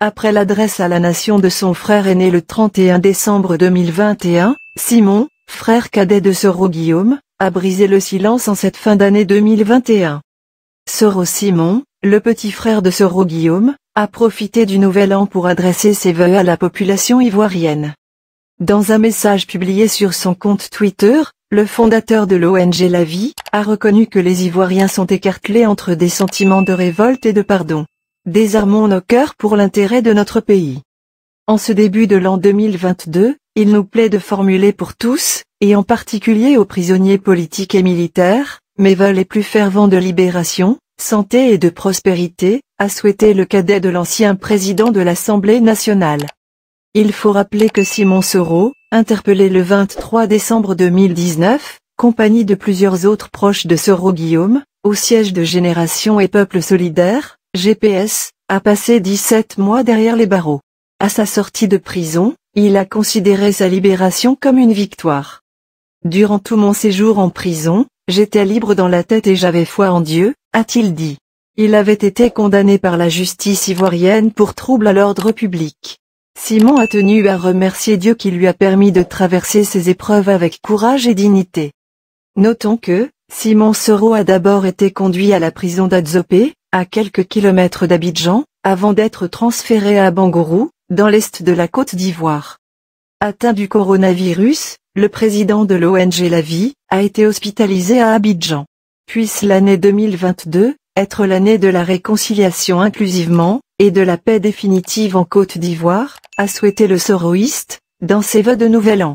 après l'adresse à la nation de son frère aîné le 31 décembre 2021, Simon, frère cadet de Soro Guillaume, a brisé le silence en cette fin d'année 2021. Soro Simon, le petit frère de Soro Guillaume, a profité du nouvel an pour adresser ses vœux à la population ivoirienne. Dans un message publié sur son compte Twitter, le fondateur de l'ONG La Vie a reconnu que les Ivoiriens sont écartelés entre des sentiments de révolte et de pardon. Désarmons nos cœurs pour l'intérêt de notre pays. En ce début de l'an 2022, il nous plaît de formuler pour tous, et en particulier aux prisonniers politiques et militaires, mes vœux les plus fervents de libération, santé et de prospérité, a souhaité le cadet de l'ancien président de l'Assemblée nationale. Il faut rappeler que Simon Soro, interpellé le 23 décembre 2019, compagnie de plusieurs autres proches de Soro Guillaume, au siège de Génération et Peuple Solidaire, GPS, a passé 17 mois derrière les barreaux. À sa sortie de prison, il a considéré sa libération comme une victoire. Durant tout mon séjour en prison, j'étais libre dans la tête et j'avais foi en Dieu, a-t-il dit. Il avait été condamné par la justice ivoirienne pour trouble à l'ordre public. Simon a tenu à remercier Dieu qui lui a permis de traverser ses épreuves avec courage et dignité. Notons que, Simon Soro a d'abord été conduit à la prison d'Adzopé, à quelques kilomètres d'Abidjan, avant d'être transféré à Bangourou, dans l'est de la Côte d'Ivoire. Atteint du coronavirus, le président de l'ONG La Vie a été hospitalisé à Abidjan. Puisse l'année 2022 être l'année de la réconciliation inclusivement et de la paix définitive en Côte d'Ivoire, a souhaité le soroïste dans ses vœux de nouvel an.